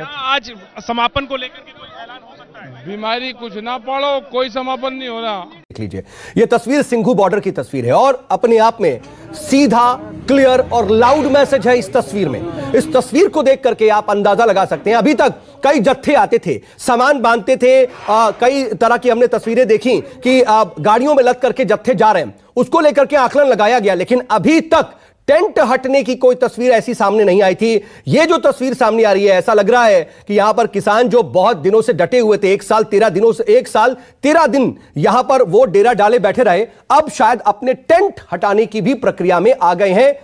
आज समापन को लेकर कोई ऐलान हो सकता है बीमारी कुछ ना पड़ो कोई समापन नहीं हो रहा देख लीजिए ये तस्वीर सिंघू बॉर्डर की तस्वीर है और अपने आप में सीधा क्लियर और लाउड मैसेज है इस तस्वीर में इस तस्वीर को देख करके आप अंदाजा लगा सकते हैं अभी तक कई जत्थे आते थे सामान बांधते थे आ, कई तरह की हमने तस्वीरें देखी कि आ, गाड़ियों में लद करके जत्थे जा रहे हैं उसको लेकर के आकलन लगाया गया लेकिन अभी तक टेंट हटने की कोई तस्वीर ऐसी सामने नहीं आई थी ये जो तस्वीर सामने आ रही है ऐसा लग रहा है कि यहां पर किसान जो बहुत दिनों से डटे हुए थे एक साल तेरह दिनों से एक साल तेरह दिन यहां पर वो डेरा डाले बैठे रहे अब शायद अपने टेंट हटाने की भी प्रक्रिया में आ गए हैं